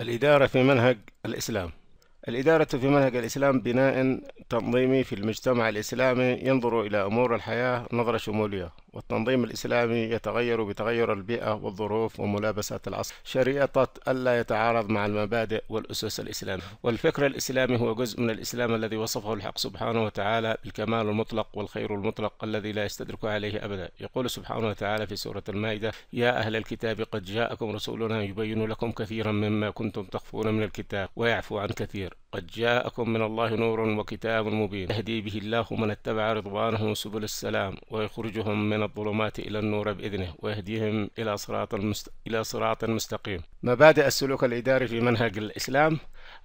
الإدارة في منهج الإسلام الإدارة في منهج الإسلام بناء تنظيمي في المجتمع الإسلامي ينظر إلى أمور الحياة نظرة شمولية والتنظيم الإسلامي يتغير بتغير البيئة والظروف وملابسات العصر شريطة ألا يتعارض مع المبادئ والأسس الإسلامية والفكر الإسلامي هو جزء من الإسلام الذي وصفه الحق سبحانه وتعالى بالكمال المطلق والخير المطلق الذي لا يستدرك عليه أبدا يقول سبحانه وتعالى في سورة المائدة يا أهل الكتاب قد جاءكم رسولنا يبين لكم كثيرا مما كنتم تخفون من الكتاب ويعفو عن كثير قد جاءكم من الله نور وكتاب مبين يهدي به الله من اتبع رضوانه سبل السلام ويخرجهم من الظلمات إلى النور بإذنه ويهديهم إلى صراط, المست... إلى صراط مستقيم مبادئ السلوك الإداري في منهج الإسلام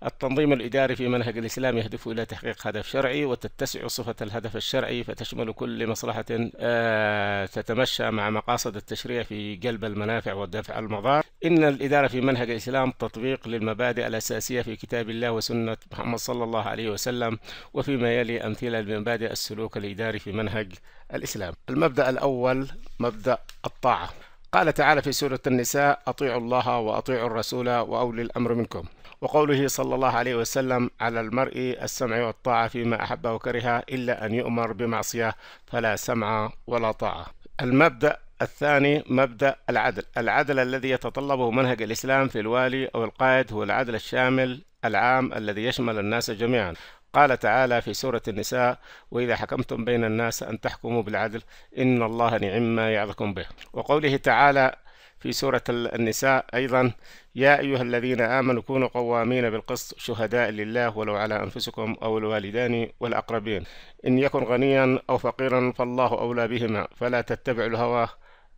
التنظيم الإداري في منهج الإسلام يهدف إلى تحقيق هدف شرعي وتتسع صفة الهدف الشرعي فتشمل كل مصلحة آه، تتمشى مع مقاصد التشريع في قلب المنافع ودفع المضار إن الإدارة في منهج الإسلام تطبيق للمبادئ الأساسية في كتاب الله وسنة محمد صلى الله عليه وسلم وفيما يلي أمثلة لمبادئ السلوك الإداري في منهج الإسلام المبدأ الأول مبدأ الطاعة قال تعالى في سورة النساء أطيعوا الله وأطيعوا الرسول وأولي الأمر منكم وقوله صلى الله عليه وسلم على المرء السمع والطاعة فيما أحب وكره إلا أن يؤمر بمعصية فلا سمع ولا طاعة المبدأ الثاني مبدأ العدل العدل الذي يتطلبه منهج الإسلام في الوالي أو القائد هو العدل الشامل العام الذي يشمل الناس جميعا قال تعالى في سورة النساء وإذا حكمتم بين الناس أن تحكموا بالعدل إن الله نعم ما يعظكم به وقوله تعالى في سورة النساء أيضا يا أيها الذين آمنوا كونوا قوامين بالقسط شهداء لله ولو على أنفسكم أو الوالدان والأقربين إن يكن غنيا أو فقيرا فالله أولى بهما فلا تتبعوا الهوى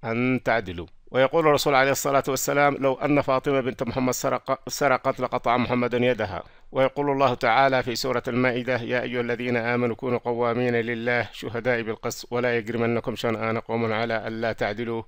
أن تعدلوا ويقول الرسول عليه الصلاة والسلام لو أن فاطمة بنت محمد سرق سرقت لقطع محمد يدها ويقول الله تعالى في سورة المائدة يا أيها الذين آمنوا كونوا قوامين لله شهداء بالقس ولا يجرمنكم شنآن قوم على ألا تعدلوا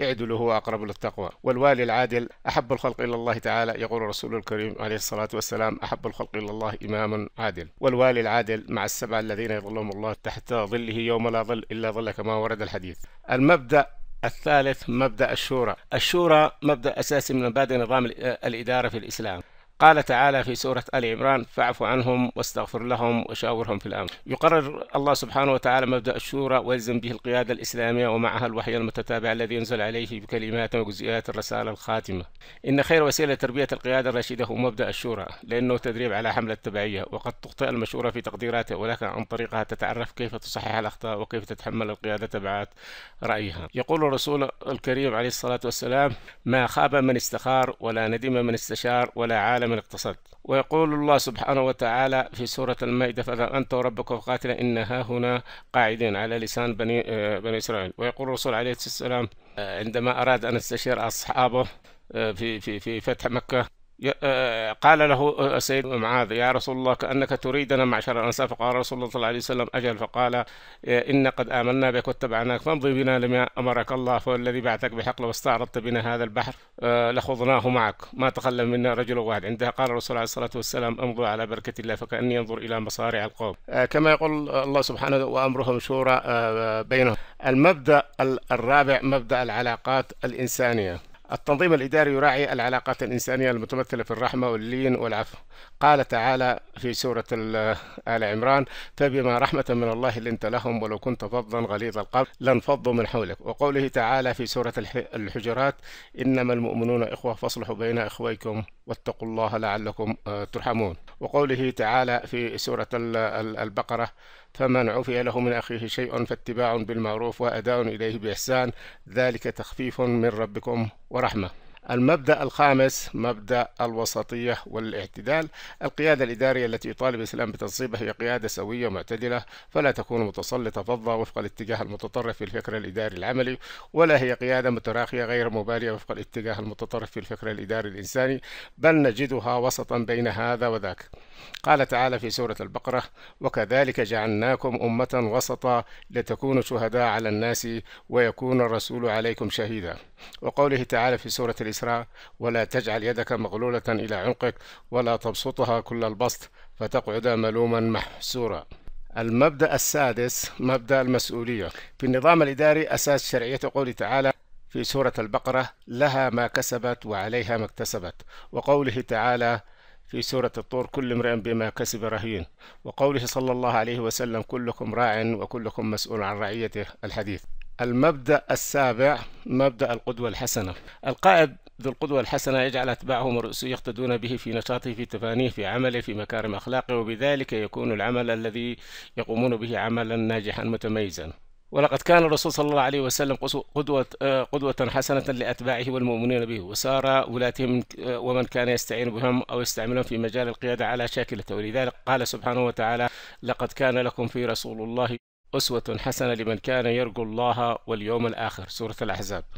اعدلوا هو أقرب للتقوى والوالي العادل أحب الخلق إلى الله تعالى يقول الرسول الكريم عليه الصلاة والسلام أحب الخلق إلى الله إمام عادل والوالي العادل مع السبع الذين يظلهم الله تحت ظله يوم لا ظل إلا ظل كما ورد الحديث المبدأ الثالث مبدأ الشورى الشورى مبدأ أساسي من مبادئ نظام الإدارة في الإسلام قال تعالى في سورة آل عمران فاعف عنهم واستغفر لهم وشاورهم في الأمر يقرر الله سبحانه وتعالى مبدأ الشورى ويلزم به القيادة الإسلامية ومعها الوحي المتتابع الذي ينزل عليه بكلمات وجزئيات الرسالة الخاتمة إن خير وسيلة تربية القيادة الرشيدة هو مبدأ الشورى لأنه تدريب على حملة تبعية وقد تخطئ المشورة في تقديراتها ولكن عن طريقها تتعرف كيف تصحح الأخطاء وكيف تتحمل القيادة تبعات رأيها يقول الرسول الكريم عليه الصلاة والسلام ما خاب من استخار ولا ندم من استشار ولا عالم من الاقتصاد ويقول الله سبحانه وتعالى في سورة المائدة فذا أنت وربك وقاتل إنها ها هنا قاعدين على لسان بني, آه، بني إسرائيل ويقول الرسول عليه السلام عندما أراد أن استشير أصحابه آه، في في في فتح مكة آه، قال له آه، سيد معاذ يا رسول الله كأنك تريدنا معشر الأنصار فقال رسول الله صلى الله عليه وسلم أجل فقال آه، إن قد آمنا بك واتبعناك فامضي بنا لما أمرك الله فالذي بعثك بحق لو استعرضت بنا هذا البحر لخضناه معك ما تخلى منا رجل واحد عندها قال الرسول عليه الصلاة والسلام أمضوا على بركة الله فكأني أنظر إلى مصارع القوم كما يقول الله سبحانه وأمرهم شورى بينهم المبدأ الرابع مبدأ العلاقات الإنسانية التنظيم الإداري يراعي العلاقات الإنسانية المتمثلة في الرحمة واللين والعفو قال تعالى في سورة آل عمران فبما رحمة من الله لنت لهم ولو كنت فظا غليظ القلب لانفضوا من حولك وقوله تعالى في سورة الحجرات إنما المؤمنون إخوة فاصلحوا بين إخويكم واتقوا الله لعلكم آه، ترحمون وقوله تعالى في سورة البقرة فمن عفي له من أخيه شيء فاتباع بالمعروف وأداء إليه بإحسان ذلك تخفيف من ربكم ورحمه المبدأ الخامس مبدأ الوسطية والاعتدال القيادة الإدارية التي يطالب الإسلام بتنصيبها هي قيادة سوية ومعتدلة فلا تكون متسلطة فظة وفق الاتجاه المتطرف في الفكر الإداري العملي ولا هي قيادة متراخية غير مبالية وفق الاتجاه المتطرف في الفكر الإداري الإنساني بل نجدها وسطا بين هذا وذاك قال تعالى في سورة البقرة وكذلك جعلناكم أمة وسطا لتكونوا شهداء على الناس ويكون الرسول عليكم شهيدا وقوله تعالى في سورة الإسلام اليسرى ولا تجعل يدك مغلولة إلى عنقك ولا تبسطها كل البسط فتقعد ملوما محسورا المبدأ السادس مبدأ المسؤولية في النظام الإداري أساس شرعية قوله تعالى في سورة البقرة لها ما كسبت وعليها ما اكتسبت وقوله تعالى في سورة الطور كل امرئ بما كسب رهين وقوله صلى الله عليه وسلم كلكم راع وكلكم مسؤول عن رعيته الحديث المبدأ السابع مبدأ القدوة الحسنة القائد ذو القدوة الحسنة يجعل أتباعه الرؤساء يقتدون به في نشاطه في تفانيه في عمله في مكارم أخلاقه وبذلك يكون العمل الذي يقومون به عملا ناجحا متميزا ولقد كان الرسول صلى الله عليه وسلم قدوة, آه، قدوة حسنة لأتباعه والمؤمنين به وسار ولاتهم آه، ومن كان يستعين بهم أو يستعملهم في مجال القيادة على شاكلته ولذلك قال سبحانه وتعالى لقد كان لكم في رسول الله أسوة حسنة لمن كان يرجو الله واليوم الآخر سورة الأحزاب